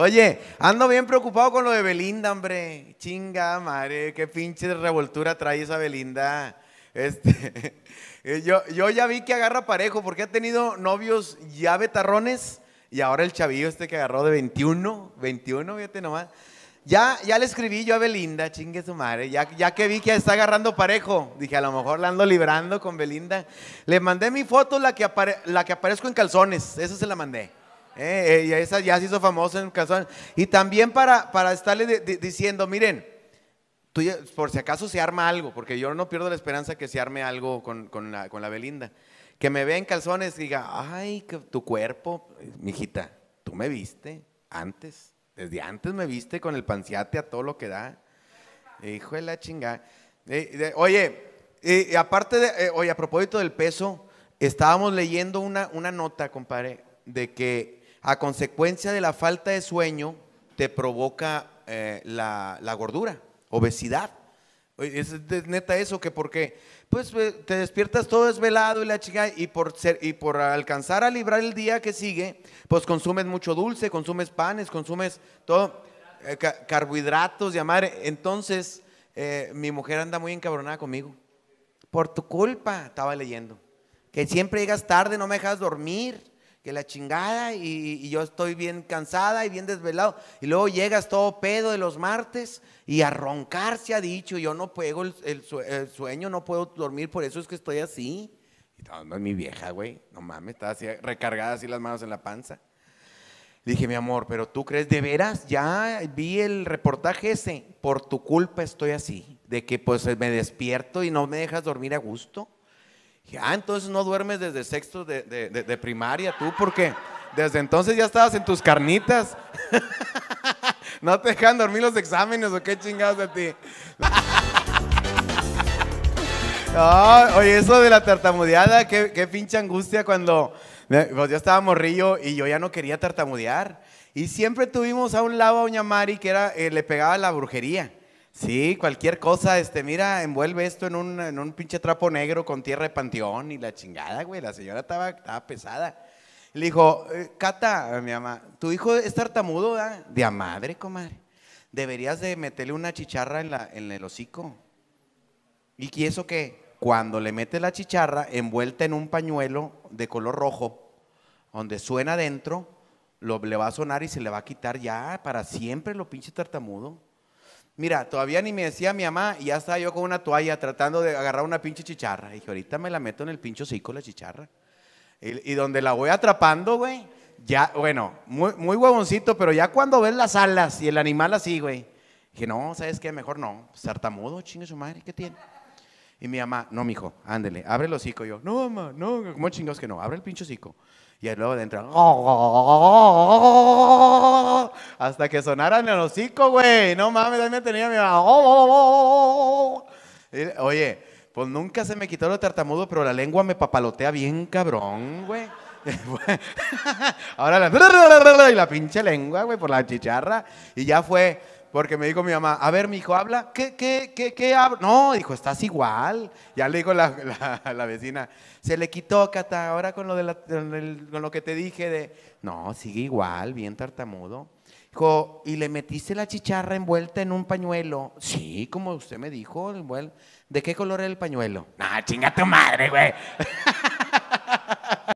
Oye, ando bien preocupado con lo de Belinda, hombre. Chinga, madre, qué pinche revoltura trae esa Belinda. Este, eh, yo, yo ya vi que agarra parejo porque ha tenido novios ya betarrones y ahora el chavillo este que agarró de 21, 21, fíjate nomás. Ya, ya le escribí yo a Belinda, chingue su madre, ya, ya que vi que está agarrando parejo, dije a lo mejor la ando librando con Belinda. Le mandé mi foto, la que, la que aparezco en calzones, esa se la mandé. Eh, eh, y esa ya se hizo famoso en calzones Y también para, para estarle diciendo, miren, tú por si acaso se arma algo, porque yo no pierdo la esperanza que se arme algo con, la, Belinda. Que me vea en calzones y diga, ay, que tu cuerpo, mijita, tú me viste antes, desde antes me viste con el panciate a todo lo que da. Hijo de la chingada. Eh, oye, aparte de, oye, a propósito del peso, estábamos leyendo una, una nota, compadre, de que a consecuencia de la falta de sueño, te provoca eh, la, la, gordura, obesidad. Es, neta eso, que porque pues eh, te despiertas todo desvelado y la chica y por ser, y por alcanzar a librar el día que sigue, pues consumes mucho dulce, consumes panes, consumes todo eh, carbohidratos llamar Entonces, mi mujer anda muy encabronada conmigo. Por tu culpa, estaba leyendo. Que siempre llegas tarde, no me dejas dormir que la chingada y, yo estoy bien cansada y bien desvelado. Y luego llegas todo pedo de los martes y a roncar ha dicho, yo no puedo el, sueño, no puedo dormir, por eso es que estoy así. Y no, mi vieja, güey, no mames, estaba así recargada así las manos en la panza. dije, mi amor, pero tú crees de veras, ya vi el reportaje ese, por tu culpa estoy así, de que pues me despierto y no me dejas dormir a gusto. Ah, entonces no duermes desde sexto de, primaria tú, porque desde entonces ya estabas en tus carnitas. no te dejan dormir los exámenes o qué chingados de ti. oye, eso de la tartamudeada, qué, qué pinche angustia cuando pues yo estaba morrillo y yo ya no quería tartamudear. Y siempre tuvimos a un lado a Doña Mari que era, eh, le pegaba la brujería. Sí, cualquier cosa, este, mira, envuelve esto en un, pinche trapo negro con tierra de panteón y la chingada, güey. La señora estaba, estaba pesada. Le dijo, eh, Cata, mi mamá, tu hijo es tartamudo, ¿verdad? De a madre, comadre. Deberías de meterle una chicharra en, el hocico. ¿Y eso que Cuando le metes la chicharra envuelta en un pañuelo de color rojo, donde suena adentro, le va a sonar y se le va a quitar ya para siempre lo pinche tartamudo. Mira, todavía ni me decía mi mamá y ya estaba yo con una toalla tratando de agarrar una pinche chicharra. Y dije, ahorita me la meto en el pincho hocico la chicharra. Y, donde la voy atrapando, güey, ya, bueno, muy, muy huevoncito, pero ya cuando ves las alas y el animal así, güey, dije, no, ¿sabes qué? Mejor no. Sartamudo, pues, chingue su madre, ¿qué tiene? Y mi mamá, no, mijo, ándele, abre el hocico. Y yo, no, mamá, no, ¿cómo chingados que no? Abre el pinche hocico. Y luego de entrar, oh". hasta que sonaran el hocico, güey. No mames, ahí tenía mi mamá. Oye, pues nunca se me quitó lo tartamudo, pero la lengua me papalotea bien cabrón, güey. Ahora la, y la pinche lengua, güey, por la chicharra. Y ya fue, porque me dijo mi mamá, a ver, mi hijo, habla, ¿qué, qué, qué, qué No, dijo, estás igual. Ya le dijo la, la, vecina, se le quitó, Cata, ahora con lo, de la, con lo que te dije de, no, sigue igual, bien tartamudo. Dijo, ¿y le metiste la chicharra envuelta en un pañuelo? Sí, como usted me dijo, ¿de qué color era el pañuelo? Nah, chinga tu madre, güey.